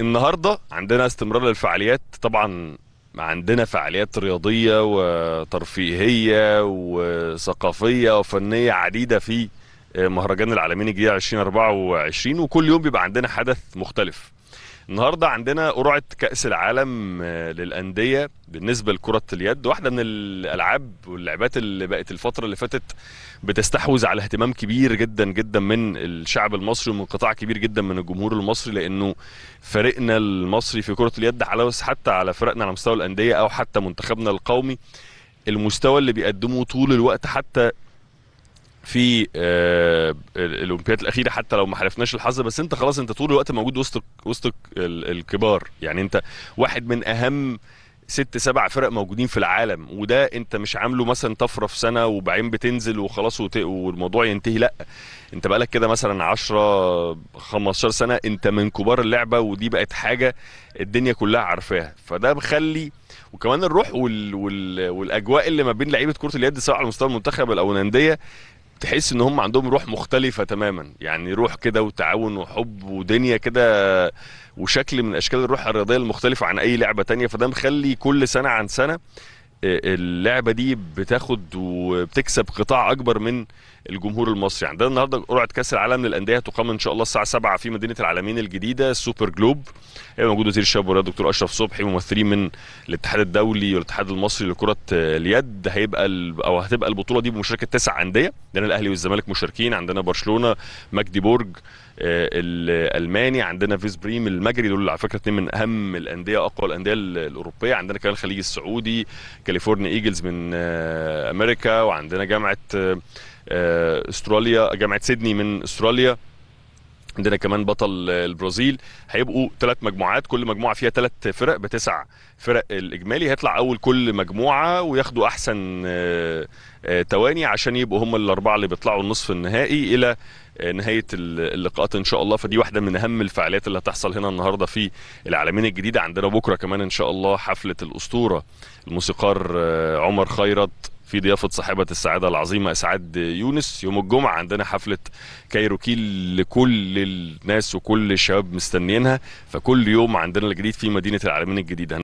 النهارده عندنا استمرار للفعاليات طبعا عندنا فعاليات رياضيه وترفيهيه وثقافيه وفنيه عديده في مهرجان العالمين الجديد 2024 وكل يوم بيبقى عندنا حدث مختلف النهارده عندنا قرعه كاس العالم آه، للانديه بالنسبه لكره اليد واحده من الالعاب واللعبات اللي بقت الفتره اللي فاتت بتستحوذ على اهتمام كبير جدا جدا من الشعب المصري ومن قطاع كبير جدا من الجمهور المصري لانه فريقنا المصري في كره اليد على حتى على فرقنا على مستوى الانديه او حتى منتخبنا القومي المستوى اللي بيقدمه طول الوقت حتى في آه، الاولمبياد الاخيره حتى لو ما حالفناش الحظ بس انت خلاص انت طول الوقت موجود وسط وسط الكبار يعني انت واحد من اهم ست سبع فرق موجودين في العالم وده انت مش عامله مثلا طفره في سنه وبعدين بتنزل وخلاص والموضوع ينتهي لا انت بقالك كده مثلا 10 15 سنه انت من كبار اللعبه ودي بقت حاجه الدنيا كلها عارفاها فده مخلي وكمان الروح وال... وال... والاجواء اللي ما بين لعيبه كره اليد سواء على مستوى المنتخب او الانديه تحس ان هم عندهم روح مختلفه تماما يعني روح كده وتعاون وحب ودنيا كده وشكل من اشكال الروح الرياضيه المختلفه عن اي لعبه تانية فده مخلي كل سنه عن سنه اللعبه دي بتاخد وبتكسب قطاع اكبر من الجمهور المصري عندنا يعني النهارده قرعه كاس العالم للانديه تقام ان شاء الله الساعه 7 في مدينه العالمين الجديده السوبر جلوب هي موجود وزير الشباب والرياضه الدكتور اشرف صبحي ممثلين من الاتحاد الدولي والاتحاد المصري لكره اليد هيبقى ال... او هتبقى البطوله دي بمشاركه تسع انديه عندنا الاهلي والزمالك مشاركين عندنا برشلونه بورج آه، الالماني عندنا فيس بريم المجري دول على فكره اثنين من اهم الانديه اقوى الانديه الاوروبيه عندنا كمان الخليج السعودي كاليفورنيا ايجلز من آه، امريكا وعندنا جامعه آه، آه، استراليا جامعه سيدني من استراليا عندنا كمان بطل البرازيل هيبقوا ثلاث مجموعات كل مجموعه فيها ثلاث فرق بتسع فرق الاجمالي هيطلع اول كل مجموعه وياخدوا احسن آه، آه، تواني عشان يبقوا هم الاربعه اللي بيطلعوا النصف النهائي الى آه، نهايه اللقاءات ان شاء الله فدي واحده من اهم الفعاليات اللي هتحصل هنا النهارده في العالمين الجديده عندنا بكره كمان ان شاء الله حفله الاسطوره الموسيقار عمر خيرت في ضيافه صاحبه السعاده العظيمه اسعاد يونس يوم الجمعه عندنا حفله كايروكي لكل الناس وكل الشباب مستنيينها فكل يوم عندنا الجديد في مدينه العالمين الجديده